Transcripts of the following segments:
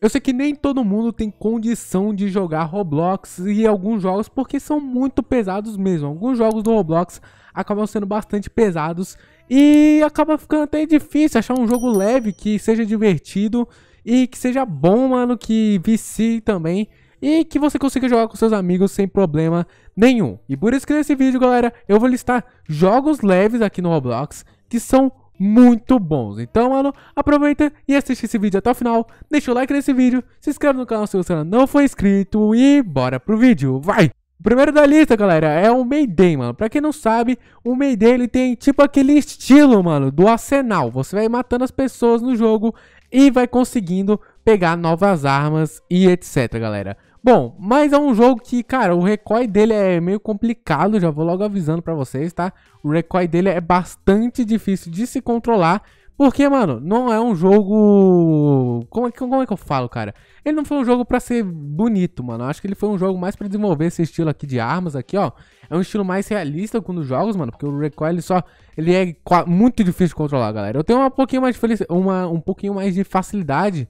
Eu sei que nem todo mundo tem condição de jogar Roblox e alguns jogos porque são muito pesados mesmo. Alguns jogos do Roblox acabam sendo bastante pesados e acaba ficando até difícil achar um jogo leve que seja divertido e que seja bom, mano, que vici também e que você consiga jogar com seus amigos sem problema nenhum. E por isso que nesse vídeo, galera, eu vou listar jogos leves aqui no Roblox que são muito bons. Então, mano, aproveita e assiste esse vídeo até o final. Deixa o like nesse vídeo, se inscreve no canal se você não for inscrito e bora pro vídeo. Vai! O primeiro da lista, galera, é o Mayday, mano. Pra quem não sabe, o Mayday ele tem tipo aquele estilo, mano, do arsenal. Você vai matando as pessoas no jogo e vai conseguindo pegar novas armas e etc, galera. Bom, mas é um jogo que, cara, o recoil dele é meio complicado, já vou logo avisando pra vocês, tá? O recoil dele é bastante difícil de se controlar, porque, mano, não é um jogo... Como é, que, como é que eu falo, cara? Ele não foi um jogo pra ser bonito, mano. Eu acho que ele foi um jogo mais pra desenvolver esse estilo aqui de armas aqui, ó. É um estilo mais realista com os jogos, mano, porque o recoil ele só... Ele é muito difícil de controlar, galera. Eu tenho um pouquinho mais de felic... uma, um pouquinho mais de facilidade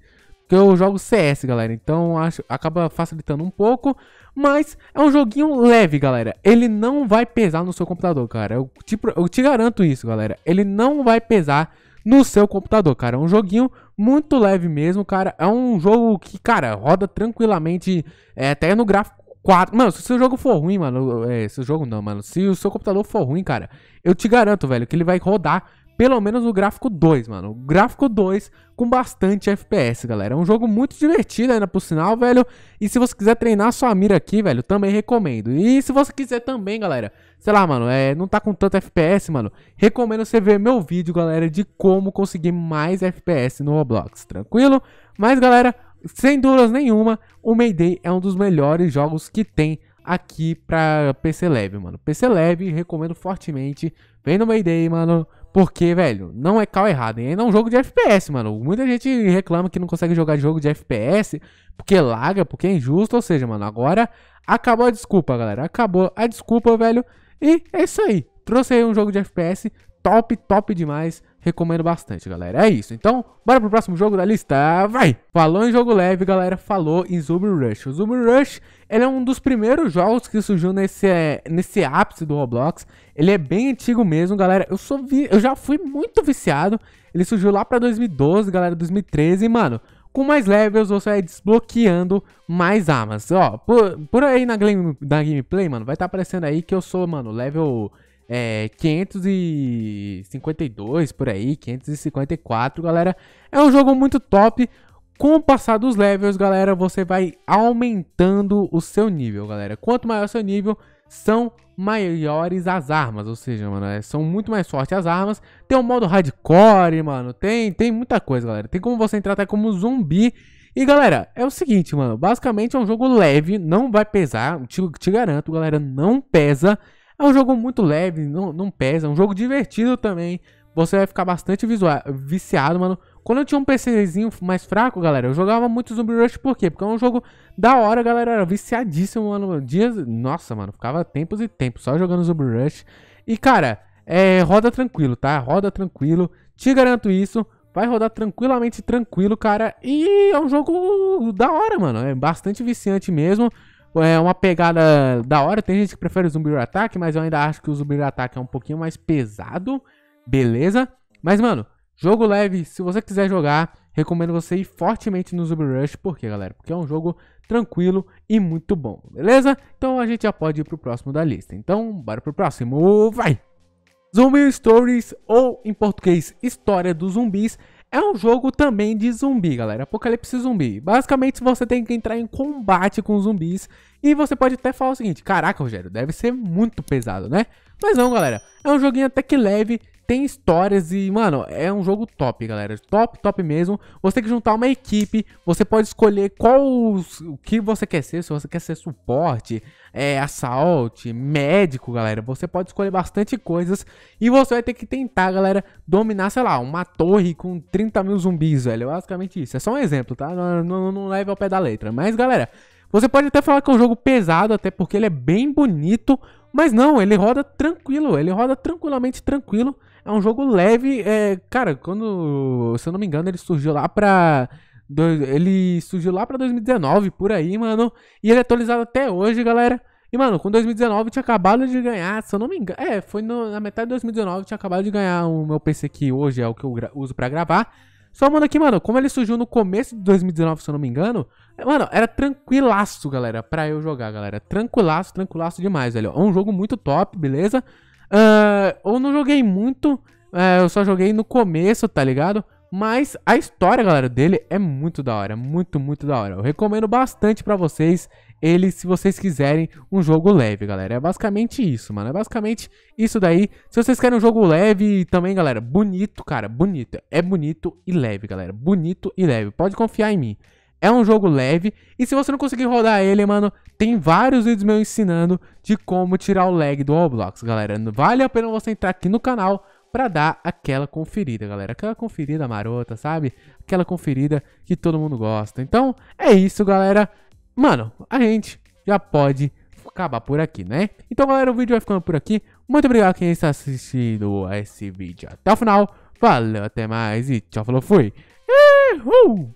que eu jogo CS, galera. Então acho, acaba facilitando um pouco. Mas é um joguinho leve, galera. Ele não vai pesar no seu computador, cara. Eu te, eu te garanto isso, galera. Ele não vai pesar no seu computador, cara. É um joguinho muito leve mesmo, cara. É um jogo que, cara, roda tranquilamente. É, até no gráfico 4. Mano, se o seu jogo for ruim, mano. É, se o jogo não, mano. Se o seu computador for ruim, cara, eu te garanto, velho, que ele vai rodar pelo menos o gráfico 2, mano. O gráfico 2 com bastante FPS, galera. É um jogo muito divertido ainda por sinal, velho. E se você quiser treinar sua mira aqui, velho, também recomendo. E se você quiser também, galera, sei lá, mano, é, não tá com tanto FPS, mano, recomendo você ver meu vídeo, galera, de como conseguir mais FPS no Roblox, tranquilo? Mas, galera, sem dúvidas nenhuma, o Mayday é um dos melhores jogos que tem aqui pra PC Leve, mano. PC Leve, recomendo fortemente. Vem no Mayday, mano. Porque, velho, não é cal errado, hein? É um jogo de FPS, mano. Muita gente reclama que não consegue jogar jogo de FPS porque laga, porque é injusto. Ou seja, mano, agora acabou a desculpa, galera. Acabou a desculpa, velho. E é isso aí. Trouxe aí um jogo de FPS top, top demais Recomendo bastante, galera. É isso. Então, bora pro próximo jogo da lista. Vai! Falou em jogo leve, galera. Falou em Zub Rush. O Zub Rush, ele é um dos primeiros jogos que surgiu nesse, nesse ápice do Roblox. Ele é bem antigo mesmo, galera. Eu, sou vi... eu já fui muito viciado. Ele surgiu lá pra 2012, galera, 2013. mano, com mais levels você vai desbloqueando mais armas. Ó, por, por aí na, game, na gameplay, mano, vai estar tá aparecendo aí que eu sou, mano, level é, 552 por aí, 554, galera. É um jogo muito top. Com o passar dos levels, galera, você vai aumentando o seu nível, galera. Quanto maior o seu nível, são maiores as armas, ou seja, mano, é, são muito mais fortes as armas. Tem o um modo hardcore, mano, tem, tem muita coisa, galera. Tem como você entrar até como zumbi. E galera, é o seguinte, mano, basicamente é um jogo leve, não vai pesar, te, te garanto, galera, não pesa. É um jogo muito leve, não, não pesa, é um jogo divertido também. Você vai ficar bastante visual, viciado, mano. Quando eu tinha um PCzinho mais fraco, galera, eu jogava muito Zumbi Rush, por quê? Porque é um jogo da hora, galera, era viciadíssimo, mano. Dias, nossa, mano, ficava tempos e tempos só jogando Zumbi Rush. E, cara, é, roda tranquilo, tá? Roda tranquilo, te garanto isso. Vai rodar tranquilamente, tranquilo, cara. E é um jogo da hora, mano. É bastante viciante mesmo é uma pegada da hora. Tem gente que prefere o Zumbi Ataque, mas eu ainda acho que o Zumbi Ataque é um pouquinho mais pesado. Beleza? Mas, mano, jogo leve. Se você quiser jogar, recomendo você ir fortemente no Zumbi Rush. Por quê, galera? Porque é um jogo tranquilo e muito bom, beleza? Então a gente já pode ir pro próximo da lista. Então, bora pro próximo. Vai! Zumbi Stories, ou em português, História dos Zumbis, é um jogo também de zumbi, galera. Apocalipse zumbi. Basicamente, você tem que entrar em combate com zumbis. E você pode até falar o seguinte: Caraca, Rogério, deve ser muito pesado, né? Mas não, galera. É um joguinho até que leve tem histórias e, mano, é um jogo top, galera. Top, top mesmo. Você tem que juntar uma equipe, você pode escolher qual o que você quer ser, se você quer ser suporte, é, assalto, médico, galera. Você pode escolher bastante coisas e você vai ter que tentar, galera, dominar, sei lá, uma torre com 30 mil zumbis, velho. É basicamente isso. É só um exemplo, tá? Não, não, não leve ao pé da letra. Mas, galera, você pode até falar que é um jogo pesado, até porque ele é bem bonito, mas não, ele roda tranquilo, ele roda tranquilamente tranquilo. É um jogo leve. É, cara, quando. Se eu não me engano, ele surgiu lá pra. ele surgiu lá pra 2019, por aí, mano. E ele é atualizado até hoje, galera. E, mano, com 2019 tinha acabado de ganhar, se eu não me engano. É, foi no, na metade de 2019 tinha acabado de ganhar o meu PC que hoje é o que eu uso pra gravar. Só mano aqui, mano, como ele surgiu no começo de 2019, se eu não me engano, é, mano, era tranquilaço, galera, pra eu jogar, galera. Tranquilaço, tranquilaço demais, velho. É um jogo muito top, beleza? Uh, eu não joguei muito, uh, eu só joguei no começo, tá ligado? Mas a história, galera, dele é muito da hora, muito, muito da hora. Eu recomendo bastante pra vocês ele, se vocês quiserem um jogo leve, galera. É basicamente isso, mano. É basicamente isso daí. Se vocês querem um jogo leve também, galera, bonito, cara, bonito. É bonito e leve, galera. Bonito e leve. Pode confiar em mim. É um jogo leve e se você não conseguir rodar ele, mano, tem vários vídeos meus ensinando de como tirar o lag do Roblox, galera. Vale a pena você entrar aqui no canal para dar aquela conferida, galera. Aquela conferida marota, sabe? Aquela conferida que todo mundo gosta. Então, é isso, galera. Mano, a gente já pode acabar por aqui, né? Então, galera, o vídeo vai ficando por aqui. Muito obrigado quem está assistindo a esse vídeo até o final. Valeu, até mais e tchau, falou, fui. Uhul!